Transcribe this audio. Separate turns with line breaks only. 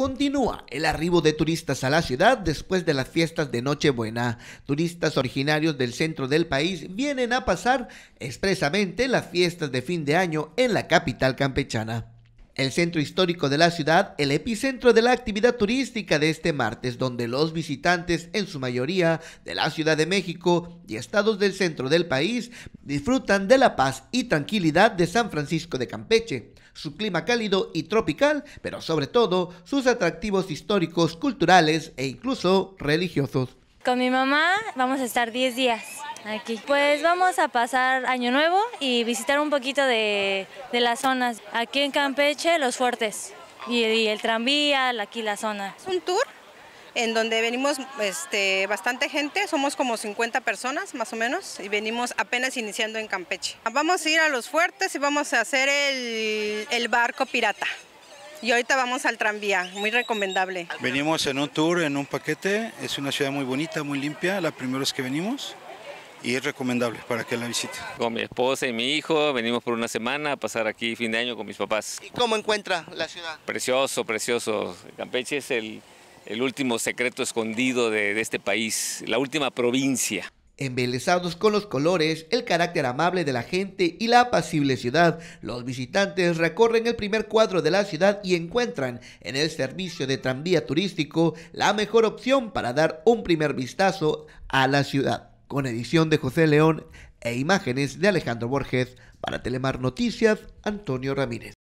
Continúa el arribo de turistas a la ciudad después de las fiestas de Nochebuena. Turistas originarios del centro del país vienen a pasar expresamente las fiestas de fin de año en la capital campechana. El centro histórico de la ciudad, el epicentro de la actividad turística de este martes, donde los visitantes, en su mayoría de la Ciudad de México y estados del centro del país, disfrutan de la paz y tranquilidad de San Francisco de Campeche su clima cálido y tropical, pero sobre todo sus atractivos históricos, culturales e incluso religiosos.
Con mi mamá vamos a estar 10 días aquí. Pues vamos a pasar Año Nuevo y visitar un poquito de, las zonas. Aquí en Campeche, los fuertes y, el tranvía, aquí la zona.
¿Es un tour? en donde venimos este, bastante gente, somos como 50 personas más o menos y venimos apenas iniciando en Campeche. Vamos a ir a los fuertes y vamos a hacer el, el barco pirata. Y ahorita vamos al tranvía, muy recomendable.
Venimos en un tour, en un paquete, es una ciudad muy bonita, muy limpia, la primera vez que venimos y es recomendable para que la visite.
Con mi esposa y mi hijo venimos por una semana a pasar aquí fin de año con mis papás. ¿Y
cómo encuentra la ciudad?
Precioso, precioso. Campeche es el el último secreto escondido de, este país, la última provincia.
Embelezados con los colores, el carácter amable de la gente y la apacible ciudad, los visitantes recorren el primer cuadro de la ciudad y encuentran en el servicio de tranvía turístico la mejor opción para dar un primer vistazo a la ciudad. Con edición de José León e imágenes de Alejandro Borges, para Telemar Noticias, Antonio Ramírez.